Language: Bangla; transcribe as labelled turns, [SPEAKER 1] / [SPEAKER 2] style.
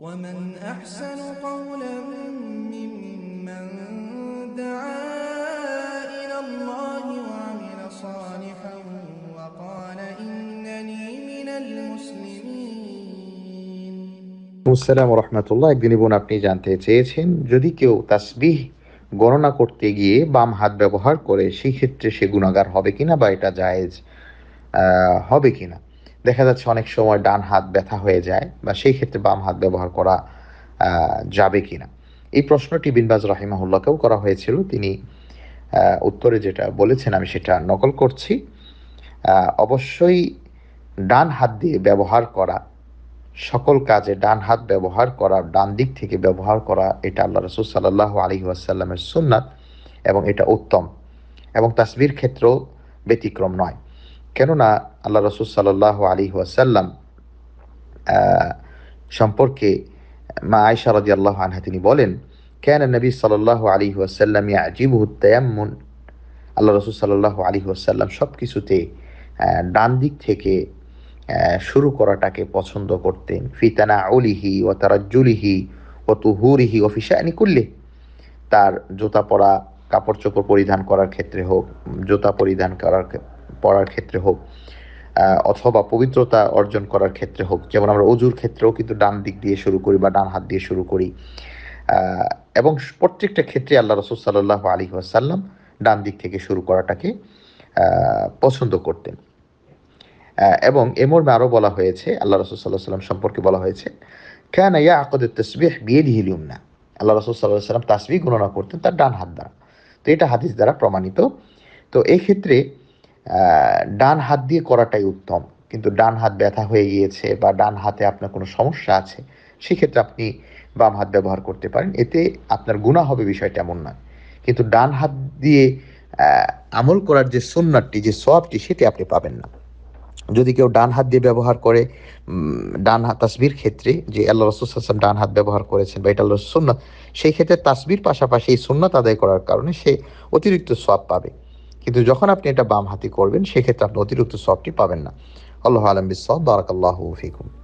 [SPEAKER 1] ومن أحسن قولا ممن دعا إلى الله وعمل صالحا وقال إنني من المسلمين السلام ورحمة الله একদিন বোন আপনি জানতে চেয়েছেন যদি কেউ তাসবিহ গণনা করতে গিয়ে বাম হাত ব্যবহার করে সেই ক্ষেত্রে সে গুণাগার হবে কিনা বা এটা জায়েজ হবে কিনা দেখা যাচ্ছে অনেক সময় ডান হাত ব্যথা হয়ে যায় বা সেই ক্ষেত্রে বাম হাত ব্যবহার করা যাবে কি না এই প্রশ্নটি বিনবাজ রাহিমাহুল্লাহকেও করা হয়েছিল তিনি উত্তরে যেটা বলেছেন আমি সেটা নকল করছি অবশ্যই ডান হাত দিয়ে ব্যবহার করা সকল কাজে ডান হাত ব্যবহার করা ডান দিক থেকে ব্যবহার করা এটা আল্লাহ রসুল সাল্লাহ আলী ওয়াসাল্লামের সুন্নাত এবং এটা উত্তম এবং তাসবির ক্ষেত্রেও ব্যতিক্রম নয় কেননা আল্লাহ রসুল সাল্লাহ আলী ওয়াসাল্লাম সম্পর্কে মা আয়সা রাজি আল্লাহ আনহা তিনি বলেন কেন নবী সাল্লাহ আলী ওয়াসাল্লাম ইয়াজিবুত্তায়াম্মুন আল্লাহ রসুল সাল্লাহ আলী ওয়াসাল্লাম সব কিছুতে ডান দিক থেকে শুরু করাটাকে পছন্দ করতেন ফিতানা অলিহি ও তারাজুলিহি ও তুহুরিহি ও ফিসায়নি কুল্লে তার জুতা পরা কাপড় চোপড় পরিধান করার ক্ষেত্রে হোক জুতা পরিধান করার পড়ার ক্ষেত্রে হোক অথবা পবিত্রতা অর্জন করার ক্ষেত্রে হোক যেমন আমরা অজুর ক্ষেত্রেও কিন্তু ডান দিক দিয়ে শুরু করি বা ডান হাত দিয়ে শুরু করি এবং প্রত্যেকটা ক্ষেত্রে আল্লাহ রসুল সাল্লাহ আলী আসাল্লাম ডান দিক থেকে শুরু করাটাকে পছন্দ করতেন এবং এ মর্মে আরও বলা হয়েছে আল্লাহ রসুল সাল্লাহ সাল্লাম সম্পর্কে বলা হয়েছে কেন ইয়া আকদের তসবিহ বিয়ে দিহিলিউম না আল্লাহ রসুল সাল্লাহ সাল্লাম তাসবিহ গণনা করতেন তার ডান হাত দ্বারা তো এটা হাদিস দ্বারা প্রমাণিত তো এই ক্ষেত্রে ডান হাত দিয়ে করাটাই উত্তম কিন্তু ডান হাত ব্যথা হয়ে গিয়েছে বা ডান হাতে আপনার কোনো সমস্যা আছে সেক্ষেত্রে আপনি বাম হাত ব্যবহার করতে পারেন এতে আপনার গুণা হবে বিষয়টা এমন নয় কিন্তু ডান হাত দিয়ে আমল করার যে সুন্নারটি যে সবটি সেটি আপনি পাবেন না যদি কেউ ডান হাত দিয়ে ব্যবহার করে ডান হাত তাসবির ক্ষেত্রে যে আল্লাহ হাসান ডান হাত ব্যবহার করেছেন বা এটা আল্লাহ সুন্নাত সেই ক্ষেত্রে তাসবির পাশাপাশি এই সুন্নাত আদায় করার কারণে সে অতিরিক্ত সব পাবে কিন্তু যখন আপনি এটা বাম হাতি করবেন সেক্ষেত্রে আপনি অতিরিক্ত সবটি পাবেন না আল্লাহ আলম বিশ্বাস বারাকাল্লাহ ফিকুম